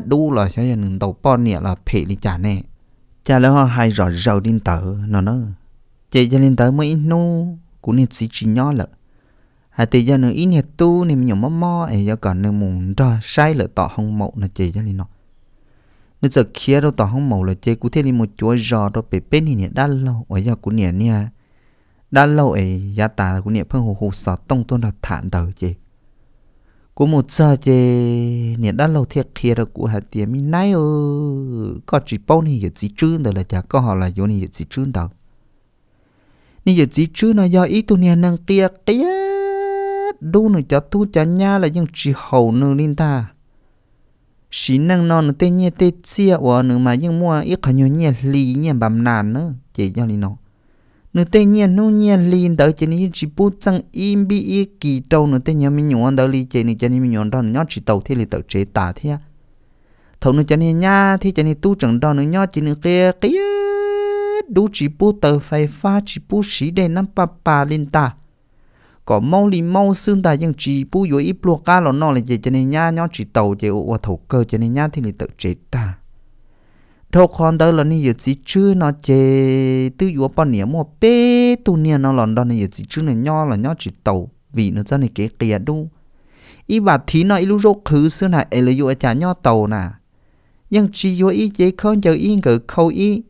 [SPEAKER 1] đủ là cho nên tàu bò nhẹ là phê lý trả nè cha lỡ họ hay rõ rầu đến tờ nó nó chị cho lên tờ mới nu cũng nên xí chỉ nhỏ lợ hà tỷ cho nó ít nhiệt tu nên mình mò mò ấy do còn nên muốn rõ sai lợ tỏ hông mậu là chị cho lên nó nó giờ kia đâu tỏ hông mậu là chị cũng thế đi một chúa rò đâu bị bên thì nhiệt đã lâu ở giờ cũng nhiệt nha đã lâu ấy gia ta cũng nhiệt phân hồ hồ sọt tông tuôn là thản tờ chị của một giờ thì nhà đã lâu thiệt thiệt là của hạt tiền mình nay ơ có chỉ bao nhiêu giờ chỉ chưa đó là chả có họ là vô nhiêu giờ chỉ chưa đó nhiêu giờ chỉ chưa nó do ý tu nhà năng kia kia đủ nữa chả tu chả nha là những chỉ hậu nữa nên ta chỉ năng non nó tên nhẹ tên chia của nữa mà những mua ít cả nhiều nhẹ lì nhẹ bầm nàn nữa chỉ cho linh nó nó tên nhiên nô nhiên liền tới trên này chỉ bút chẳng im bi ý kỳ trâu nó tên nhiên mình nhọn tới liền trên này trên này mình nhọn đó nhót chỉ tàu thế liền tới chế tả thế thầu nửa trên này nhá thế trên này tu chẳng đó nó nhót chỉ nửa kia kia đủ chỉ bút tờ phải pha chỉ bút sĩ để năm pa pa lên ta có mau lì mau xương ta nhưng chỉ bút yếu ít luộc cá lọ nọ là gì trên này nhá nhót chỉ tàu chỉ ô thầu cơ trên này nhá thì liền tới chế tả thâu con đó là nên chỉ chưa nó chê tư yếu bao nhiêu mua bé tu nia nó lần đó nên chỉ chưa này nho là nho chỉ tàu vì nó ra này kế kia đu ý bà thí nó ý lúc rốt khứ xưa này ấy là yếu chả nho tàu nà nhưng chỉ yếu ý chế không giờ ý ngờ khâu ý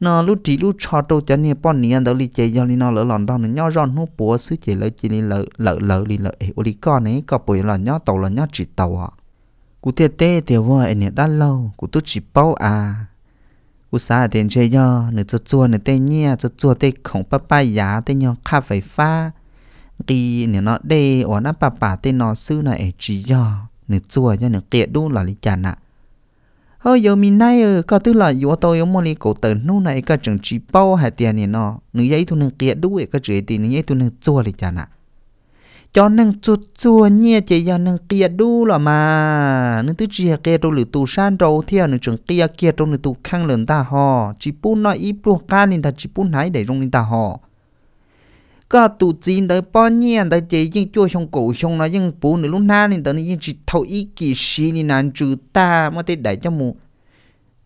[SPEAKER 1] nó lúc chỉ lúc cho đâu cho nên bao nhiêu đó li chế cho nên nó lỡ lần đó nó nho ròn nó búa xưa chế lỡ chỉ lỡ lỡ lỡ lỡ lỡ ấy ô li con này có bùi là nho tàu là nho chỉ tàu à cú tiệt tê tiểu vua anh nhỉ đã lâu cú tu chỉ bao à cú xa tiền chơi yo nửa cho chua nửa tê nhia cho chua tê khổng pa pa giá tê nhau khá phải pha kỳ nửa nó đê ở nó pa pa tê nó sư nó ấy chỉ yo nửa chua cho nửa kia đu là lý chán ạ hơi giờ mình nay có tức là yo tôi muốn đi cổ tử nô này có chẳng chỉ bao hai tiền nè nó nửa giấy tu nửa kia đu ấy có chỉ tiền nửa giấy tu nửa chua lý chán ạ cho nâng chút chua nhẹ chỉ cho nâng kia đu là mà nâng tức chia kia đâu lử tù san đâu theo nâng trường kia kia đâu lử tù khăng lần ta họ chỉ bún nói y bún cá nên ta chỉ bún nái để rong nên ta họ có tù chín tới bao nhiêu tới chỉ nhưng chua trong cổ trong nó nhưng bún nữa lúc na nên tới nhưng chỉ thâu ý kỳ sĩ nên nàn trừ ta mà tới đại cho mù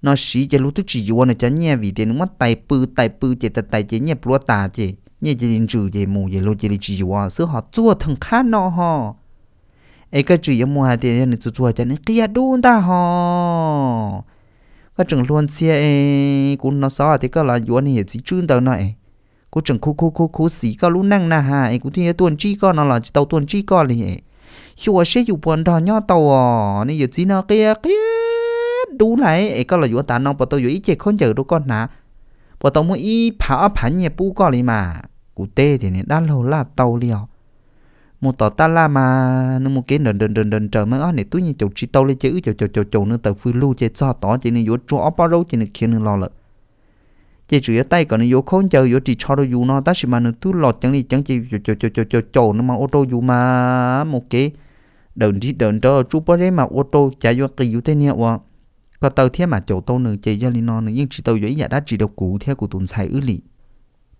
[SPEAKER 1] nó sĩ cho lúc tức chỉ vô này cho nhẹ vì tiền nó mất tay pư tay pư chỉ tay chỉ nhẹ lúa ta chỉ nhẹ chỉ định chủ gì mù gì lô chỉ định chỉ hoa sữa họ chua thằng khát nó họ ấy cái chủ yếu mua hàng tiền nên chua chua cho nên kia đun ta họ cái trường luôn xe ấy cũng nó sao thì cái là yuan này chỉ chun tờ này cô trường khu khu khu khu xí cái luôn năng na ha ấy cũng thì tuần chi con nó là tàu tuần chi con này hiệu xe dùng bọn đò nhau tàu à nên giờ chỉ nó kia kia đủ lại ấy các là yuan ta nó bọn tàu yuan ít chơi không chờ đâu con nà bọn tàu muốn ít phá phá nhà bu con này mà cụ tê thì này đã lâu là tàu liền một tỏ ta la mà nó một cái đần đần đần đần mới mà này túi như chầu chi tàu lên chữ chầu chầu chầu chầu nó tàu phơi lu chơi cho tỏ chỉ nên vô chỗ bao đâu chỉ nên khiến nó lo lợ chỉ chữ tay còn nó vô khôn chờ vô chỉ cho đâu dù nó ta chỉ mà nó túi lọt chẳng đi chẳng chỉ chầu chầu chầu chầu chầu chầu nó mà ô tô dù mà một cái đần đi đần đó chú bao đấy mà ô tô chạy vô kỳ dù thế nè wa à. có tàu thế mà chầu tàu nữa chơi cho linh nó nhưng chỉ tàu dễ dạ đã chỉ được cụ theo của tuần sai ứ lý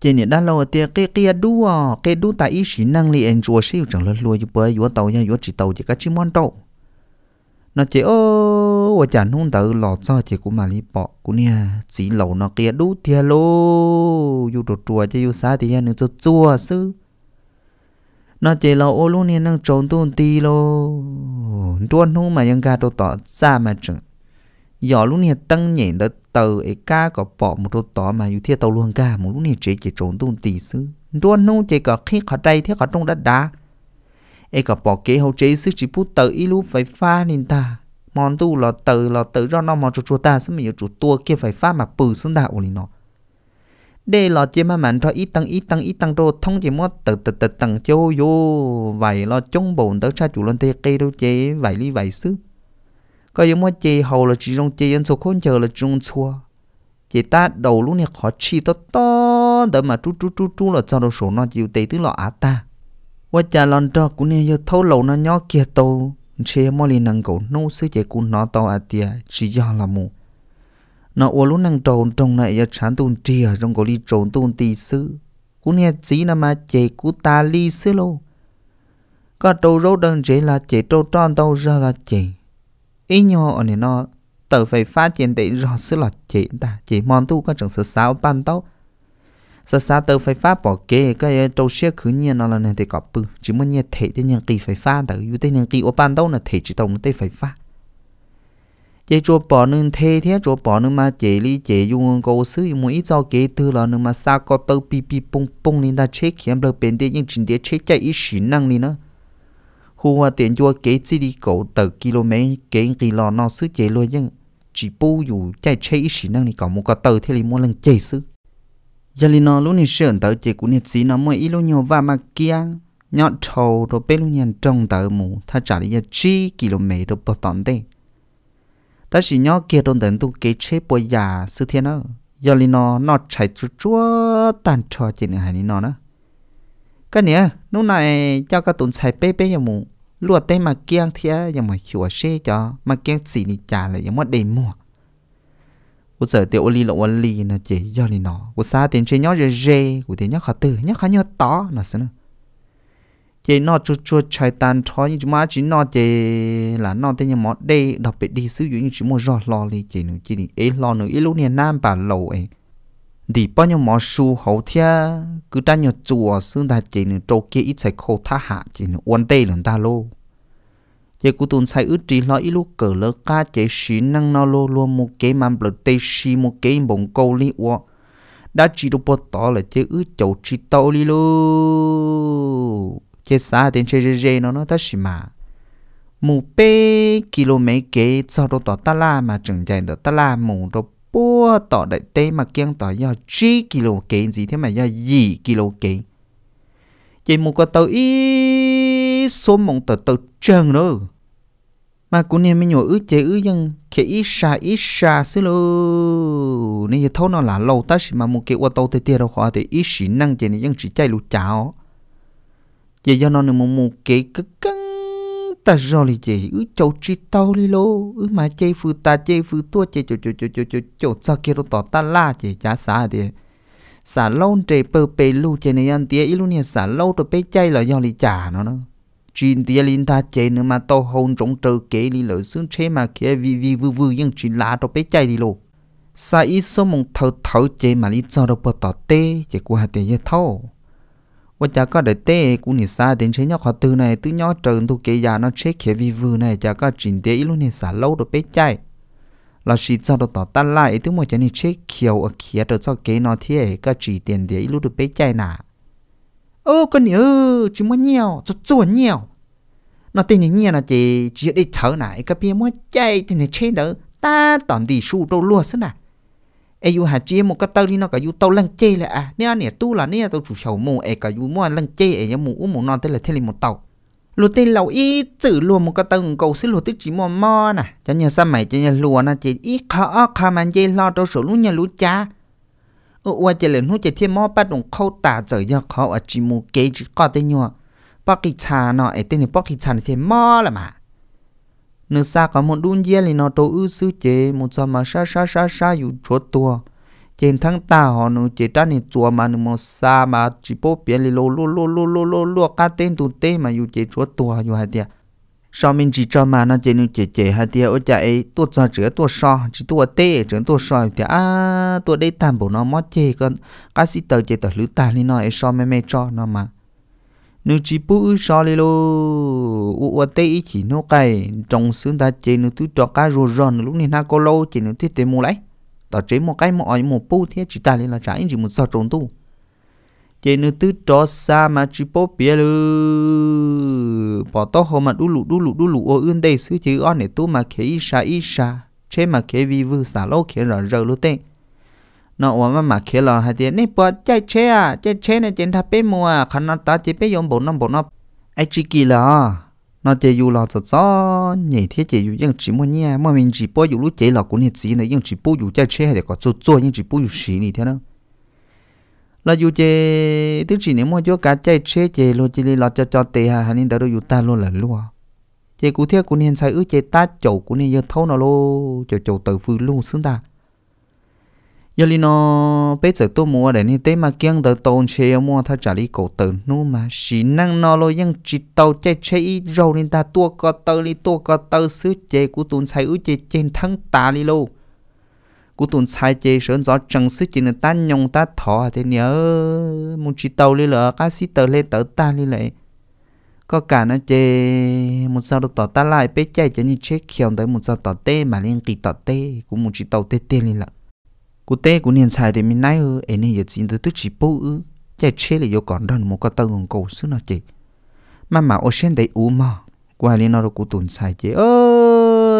[SPEAKER 1] chỉ nhớ đã lâu thì cái cái đu à cái đu tại ý sĩ năng lực anh chúa siêu chẳng là lùi chụp bởi tàu nha vừa chỉ tàu chỉ cái chim món tàu nó chỉ ô ở chẳng hôn tự lọt cho chỉ cũng mà lý bỏ cũng nè chỉ lẩu nó kia đu thiệt lô dù đồ chùa chứ dù xa thì anh cho chùa sư nó chỉ lẩu ô luôn nè năng trốn tuôn tì lô tuôn hôn mà ยัง gà đồ tỏ ra mà chẳng giờ luôn nè tăng nhện tới tờ ấy ca có bỏ một đôi tỏ mà như thế tàu luôn cả một lúc này chỉ chỉ trốn tung tỷ sư luôn nô chỉ có khi khó đây thế khó trong đất đá ấy có bỏ kế hậu chế sư chỉ bút tờ ít lúc phải pha nên ta mòn tu là tự là tự do nó mòn chuột chuột ta xong mình chuột tua kia phải pha mà bự xuống đạo liền nó đây là chỉ mà mạnh cho ít tăng ít tăng ít tăng đồ thông chỉ mót tự tự tự tăng châu vô vậy là chống bổn tới cha chủ lên tê cây đâu chế vậy đi vậy xứ có yếu mua chê hầu là chỉ trong chê yên số khôn chờ là trong chua chỉ ta đầu lúc này khó chi to to đỡ mà trú trú trú trú là cho đồ số nó chịu tế tức là á ta qua cha lon trò cũng nên giờ thâu lầu nó nhỏ kia tàu chế mua liền cổ nô sư chế cũng nó tàu à tia chỉ là mù nó ua lúc năng trồn trồng này giờ chán tuôn chia trong cổ đi trồn tuôn tì sư cũng nên chỉ là mà chế cú ta ly sư lô có trâu râu đơn chế là chế trâu tròn tàu ra là chế inyo ane nó tự phải phát triển để rõ sự là chỉ ta chỉ mong tu có chẳng sự sao ban tao sự sa tự phải phát bỏ kế cái ờ, trâu xe khứ nhiên nó là nên thì có bự chỉ muốn nhiên thể thế nhân kỳ phải phát tự như thế nhân kỳ ở ban tao là thể chỉ tổng tế phải phát chỉ chỗ bỏ nên thế thế chỗ bỏ nên mà chỉ lý chỉ dùng cố sử dùng ít giao kế từ là nên mà sao có tàu pi pi bung bung nên ta chế khi được bên đây nhưng chính để chế chạy ít xí năng đi nữa khu tiền chua kế chỉ đi cổ từ km kế kỳ lò nó sứ chế luôn nhưng chỉ bù dù chạy chế ít xí năng thì có một cái tờ thế thì mua lần chế sứ giờ thì nó lúc này sửa tờ chế của nhiệt sĩ nó mới ít luôn nhiều và mà kia nhọn trâu rồi bé luôn nhận trong tờ mù thay trả đi chỉ km rồi bỏ tòn đây ta chỉ nhỏ kia trong tận tu kế chế bò già sứ thiên đó giờ thì nó nó chạy chúa chúa tàn trò chế này nó nữa cái nè lúc này cho các tụi xài bé bé mù lúa tây mà kiêng thía giờ mà chùa xe cho mà kiêng xì nị trả lại mà đầy mua cô sợ tiêu ly lộ ly nó chỉ do này nó cô xa tiền chơi nhóc rồi rê cô tiền nhóc khó từ nhóc khó nhớ to nó sẽ nó chỉ nó chua chua chai tan thó nhưng chúng chỉ nó chỉ là nó tên nhà mọt đây đặc biệt đi sử dụng những chỉ mua giò lo đi chỉ nó chỉ đi ấy lo nữa ấy nam bà lầu ấy đi bao nhiêu món su hậu thia cứ ta nhiều chùa xương đại chỉ nữa trâu kia ít sai khô tha hạ chỉ nữa uốn tê lần ta lô giờ cụ tuần sai ước chỉ lo ít lúc cờ lỡ ca chỉ xí năng nó lô luôn một cái mâm bờ tê sĩ một cái bông câu li uo đã chỉ được bò tỏ là chỉ ước chầu chỉ tàu li lô chỉ xa tên chơi chơi nó nó thật xí mà mù bê km kế cho đồ tỏ ta la mà chừng chạy đồ ta la mù đồ bua tỏ đại tê mà kiêng tỏ do chi kilo kế gì thế mà do gì kilo kế vậy một cái tàu ý số mong tàu tàu trần đó mà cũng nên mình nhổ ứ chế ứ dân khi ít xa ít xa xí lô nên giờ thâu nó là lâu ta mà một cái ô tô thì tiền đâu khó thì ít xí năng chế này dân chỉ chạy lũ cháo vậy do nó nên một một cái cứng ta rồi lì chị ứ châu chi tao lì lô ứ mà chơi phụ ta chơi phụ tua chơi chơi chơi chơi chơi chơi chơi sao kia rồi tỏ ta la chị chả xa đi xa lâu chơi bơ bê lu chơi này ăn tía ít lu nè xa lâu rồi bê chơi là do lì chả nó nó chuyện tía linh ta chơi nữa mà tao hôn trong trơ kế lì lỡ xương chế mà kia vì vì vư vư nhưng chuyện lá rồi bê chơi đi lô xả ít số mong thở thở chơi mà lì cho đâu bờ tỏ tê chơi qua tê như thâu và chả có để tê cũng nỉ xa đến chế nhau khó tư này tự nhau trơn tu kế già nó chế khía vi vư này chả có chỉnh tế ý luôn này xa lâu được bế chạy là chỉ cho được tỏ tan lại tức một chả nỉ chế kiểu ở khía được cho kế nó thế có chỉ tiền tế ý luôn được bế chạy nà ô con nỉ ơ chỉ muốn nhiều cho chuột nhiều nó tên nỉ nhiều là chỉ chỉ để thở nãy cái bia muốn chạy thì này chế đỡ ta tỏn đi su đâu luôn thế nà ai u hà chia một cái tàu đi nó cả u tàu lăng chê là à nè nè tu là nè tàu chủ sầu mù ai cả u mua lăng chê ai nhắm mù u mù non thế là thế một tàu lúa tê lâu ý chữ một cái tàu cầu xí lúa tê chỉ mò mò nè cho nhà sao mày cho nhà lúa nè chỉ ít khó khó mà chê lo đâu số lúa nhà lúa cha ở qua chỉ lên hú chỉ mò bắt đồng khâu tả trở ra khó chỉ mù kế chỉ có tê nhua bác kỳ trà nọ ai tên này bác kỳ trà này mò là mà nữ xa có một đun dê lì nó tổ ư sư chế một sao mà xa xa xa xa dù chỗ tua trên tháng ta họ nữ chế ta nị chùa mà nữ một xa mà chỉ bố biển lì lô lô lô lô lô lô lô cá tên tụ tê mà dù chế chỗ tua dù hai tiệt sau mình chỉ cho mà nó chế nữ chế chế hai tiệt ở ấy tua cho chữa tua so chỉ tua tê chữa tua so thì à tua đây tạm bộ nó mất chế con cá sĩ tờ chế tờ lữ ta lì nó ấy so mê mê cho nó mà nếu chỉ bú xò lì lô u u tê chỉ nô cày trong xương ta chế nếu tu cho cá rùa ròn lúc này na cô lâu chỉ nếu thiết tế mua lấy tao chế một cái một ỏi một bú thế chỉ ta lên là trái chỉ một sò trốn tu chế nếu tu cho xa mà chỉ bố bia lư bỏ to hồ mà đu lụ đu lụ đu lụ ô ươn đây xứ chứ on để tu mà khế ít xa ít xa chế mà khế vi vư xả lâu khế rờ rờ lô tên nó ôm mà mà khía lò hai tiếng nè bỏ chạy chế à chạy này chén tháp bé mua à nó ta chỉ bé yếm bốn năm bốn năm ai chỉ kỳ là nó chỉ yêu là cho cho nhỉ thế chỉ yêu nhưng chỉ mua nhia mà mình chỉ bỏ yêu lúc chế là cũng hết gì này nhưng chỉ bỏ yêu chạy chế hay là có cho cho nhưng chỉ bỏ yêu xí này thế là yêu chế tức chỉ nếu mua cho cá chạy chế chế lo chỉ là cho cho tệ hà hay nên đó yêu ta luôn là luôn chế cụ thế cũng nên sai ước chế ta chậu cũng nên thâu nó lo chậu chậu tự phu luôn xứng ta giờ li nó bây giờ tôi mua để nên tới mà kiêng tới tồn xe mua thà trả lý cổ tử nu mà xí năng nó lo ยัง chỉ tàu chạy chạy rồi nên ta tua có tơ li tua có tơ sứ chê của tụn sai ưu chê trên thắng ta li lô của tụn sai chê sớm gió chẳng sứ chê nên ta nhung ta thọ thế nhớ muốn chỉ tàu li lợ cá sĩ tờ lên tờ ta li lệ có cả nó chê một sao được tỏ ta lại bây chạy cho như chê khiều tới một sao tỏ tê mà liên kỳ tỏ tê cũng muốn chỉ tàu tê tê li lợ cụ tế của niên xài thì mình nói ư ấy nên giờ chỉ tôi chỉ bố ư chạy chế là yêu còn đơn một cái tơ còn cầu xứ nó chị mà mà ô sen đấy u mà qua liên nó cụ tồn xài chị ơ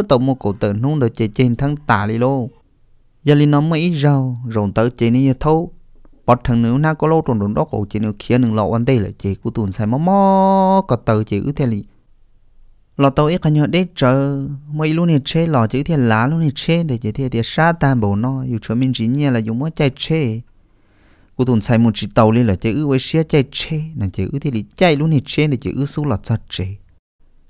[SPEAKER 1] tổng một cổ tử nung được chị trên tháng tà đi lô giờ liên nó mới rau rồi tới chị nên thâu bọt thằng nữ na có lâu trồn đồn đó cổ chị nữ kia nương lộ ăn đây là chị cụ tồn xài mò mò có tờ chị ư thế này lọ tàu ít cái nhớ đấy chờ mấy lúc này chơi lọ chứ thì lá lúc này chơi, để chơi thì để sa tan bộ nó dù cho mình chỉ nhẹ là dùng mỗi chạy chế cô tồn sai một chỉ tàu lên là chữ với xe chạy chế là chữ thì đi chạy lúc này chơi, để chữ số là chặt chơi.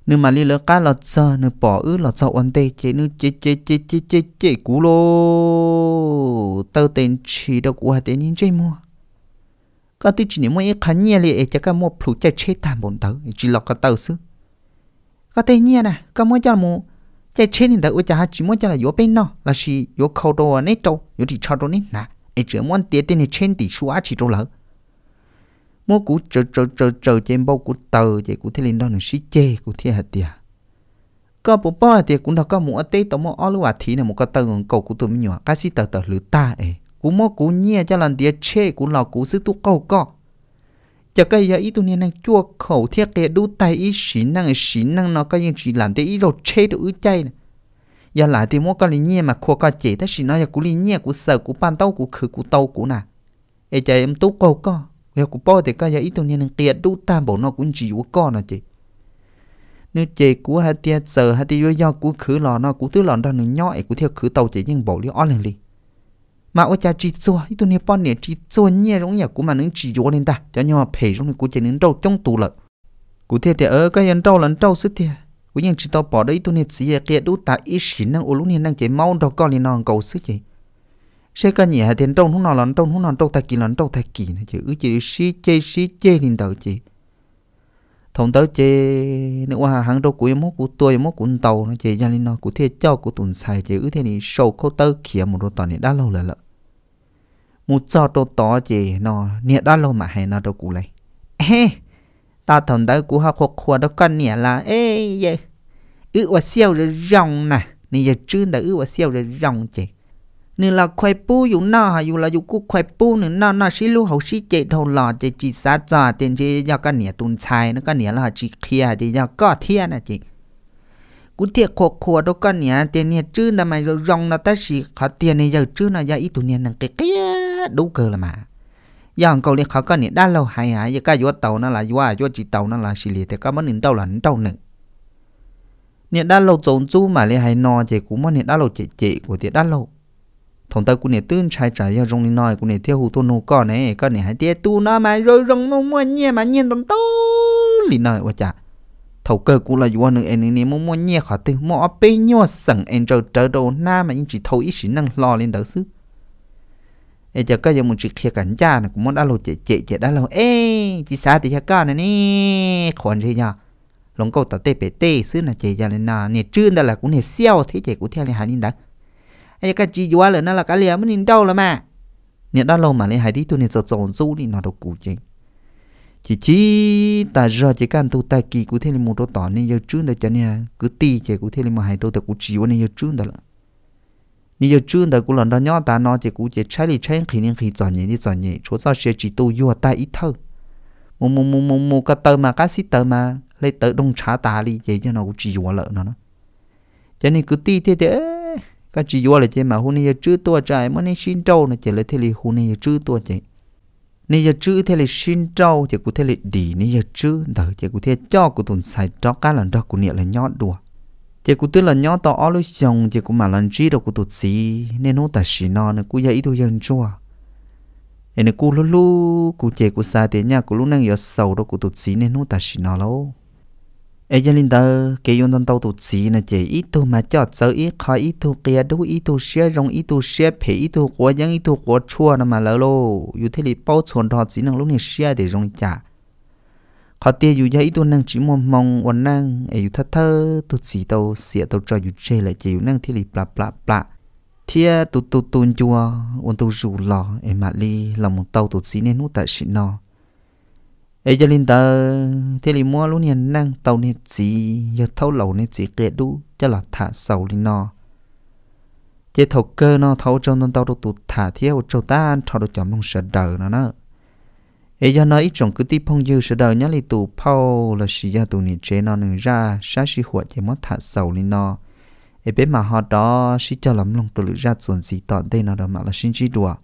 [SPEAKER 1] nếu mà lên lỡ cá lọt sợ nếu bỏ ư lọt sợ ăn tê chơi nếu chơi chơi chơi chơi chế chế cú lô tao tên chỉ đâu của tên những chơi mua có tí chỉ nếu mỗi khán nhẹ thì chắc cái một phụ chạy chế tạm bộ tàu chỉ lọt cái tàu xứ là là yếu yếu bên nó, thì chỉ ก็เตเนี่ยนะก็มั่วจะมูใจเช่นนี่แต่อุจจาระจีมั่วจะละโยเป็นเนาะละชีโยเขาตัวนี่โตโยที่ชาตัวนี่นะไอเจ้ามั่วเตี้ยเตี้ยนี่เช่นตีชัวชีตัวเลย mua cũ chờ chờ chờ chờ trên bao cũ tờ chạy cũ thế lên đó nó xí chê cũ thế hạt tiệt có bộ bao hạt tiệt cũng đâu có mua tê tao mua alo hạt thì là một cái tờ ngon cầu cú tụi mình nhỏ cái xí tờ tờ lử ta ấy cú mua cú nhia cho lần tiệt chê cú lò cũ xứ tu cầu co cho cái gì ít tu niên năng chua khẩu thiết kế đủ tay ý xí năng xí năng nó có những chỉ làm để ý lột chế được ít chay giờ lại thì mỗi cái lý nhẹ mà khua cái chế thế xí nó giờ cũng lý nhẹ cũng sợ cũng pan tàu cũng khử cũng tàu cũng nà ấy chạy em tú câu co giờ cũng bỏ thì cái giờ ít tu niên năng kia đủ tam bộ nó cũng chỉ của con nè chị nếu chế cú hai tia sợ hai tia do cú khử lò nó cú tứ lò đó nó nhói cú theo khử tàu chỉ nhưng bộ lý on liền liền mà ở cha chỉ cho ít itu nè bọn nè chỉ cho nhiều giống nhà của mà nâng chỉ vô lên ta cho nhau phải giống như của chỉ nên đâu trong tủ lợ cụ thể thì ở cái nhân đâu lần đâu sức thì của nhân chỉ tao bỏ đấy tu nè chỉ kia đủ ta ít xỉn năng ô lúc nè năng chỉ mau đâu con liền non cầu sức gì sẽ cái nhỉ nhà thiên trong hôm nào lần trong hôm nào đâu ta kỳ lần đâu ta kỳ nữa chứ ứ chỉ xí chê xí chê nên tàu chứ. thông tớ chê nếu qua hàng đầu của em mốt của tôi em mốt của tàu nó chê gia linh nó của thế cho của tuần xài chê ứ thế này sâu khâu tớ kia một đôi tuần này đã lâu rồi lợ một cho to to chỉ nó nè đó lo mà hay nó đâu cũ lại ê ta thầm đấy cũ học học khoa đâu con nè là ê vậy ư và siêu rồi rong nè nè giờ chưa đã ư và siêu rồi rong chị nè là khoai pu dù nọ hay dù là dù cũ khoai pu nè nọ nọ xí lu hậu xí chị đầu lò chị chỉ sát cho tiền chị do con nè tun chai nó con nè là chị kia thì do có thiên nè chị cú thiệt khổ khổ đâu con nè tiền nè chưa đã mày rong nó ta xí khó tiền nè giờ chưa giờ ít tụ nè nằng đủ cơ là mà giờ câu liên khó có nị đã lâu hay hả à, giờ cái vua tàu nó là vua à, vua chỉ tàu nó là xì liệt thì có món nị đâu là đâu nữa nị đã lâu trốn chú mà liên hay no thì cũng món nị đã lâu chị chị của thì đã lâu thằng ta cũng nị tương trái trái giờ rong nị nói cũng nị theo hồ tôi nô con này con nị hay tiếc tu nó mà rồi rong mông mua nhẹ mà nhiên tầm tố lì nói quá chả thầu cơ cũng là vua nữa anh nị mông mua nhẹ khó từ mỏ bê nhua sẵn anh rồi trở đầu na mà anh chỉ thầu ít chỉ năng lo lên đỡ sức ấy giờ cái giờ mình chỉ kia cảnh cha này cũng muốn đã lâu chị chị chị đã lâu ê chị xa thì cha con này nè khoản gì nhở lòng câu tao tê bể tê là chị giờ lên nà trưa đó là cũng nè xeo thế chị cũng theo lên hà ninh đã ấy giờ cái chị vua nó là cái liền mình đâu là mà nè đã lâu mà lên hải đi tôi nè giờ tròn du đi nó đâu cụ chị chỉ chỉ ta giờ chỉ cần tu ta kỳ cụ thế là một đồ tỏ nên giờ trưa đó cho nè cứ ti chị cụ thế là một hai đồ tao cụ chỉ vua nên giờ trưa đó là 你就准的古人到鸟蛋那节古节拆里拆去年去做年的做年，除早些只都有带一头，木木木木木个头嘛，个是头嘛，来头弄茶打理节就那古只有了呢呢，就你古地地的，个只有了节嘛，后你就知多在，么你新州呢节了这里后你就知多节。你 giờ chứ thế là xin trâu thì cụ thế là đi ni giờ chứ đời thì cụ thế cho cụ tồn xài cho cái lần đó cụ niệm là nhót đùa chỉ cũng tức là nhỏ tao ở lối chồng chỉ cũng mà lần trí đâu cũng tụt xì nên nó ta xì nó nên cũng dậy tôi dân chua nên cũng lúc lúc cũng chỉ cũng xa thế nhà cũng lúc năng giờ sầu đâu cũng tụt xì nên nó ta xì nó lâu ấy giờ linh tơ kể yon tân tàu tụt xì là chỉ ít thôi mà cho sợ ít khai ít thôi kia đâu ít thôi xe rong ít thôi xe phê ít thôi quá giang ít thôi quá chua là mà lỡ lô như thế thì bao chuẩn thọ chỉ năng lúc này xe để rong chả họ tia dù giấy tôi năng chỉ mong mong còn năng ấy thắt thơ tôi chỉ tàu xịa tàu trò dù chê lại chỉ năng thiết lì bla bla bla thia tụ tụ tuôn chua còn tụ rủ lò em mà li là một tàu tụ xí nên hút tại xịn nọ ấy cho linh tờ thiết lì mua luôn hiện năng tàu nên chỉ giờ thâu lẩu nên chỉ kẹt đu cho là thả sầu linh nọ chế thầu cơ nó thâu cho nên tàu tụ thả thiêu cho ta thâu được cho mong sợ đời nó nữa ấy giờ nói ít trồng cứ ti phong dư sửa đời nhá li tù phao là sĩ gia tù nị chế nó nương ra sát sĩ hoạt chế mất thả sầu lên nó ấy bé mà họ đó sĩ cho lắm lòng tù lực ra chuẩn gì tọn đây nó đó mà là sinh chi đùa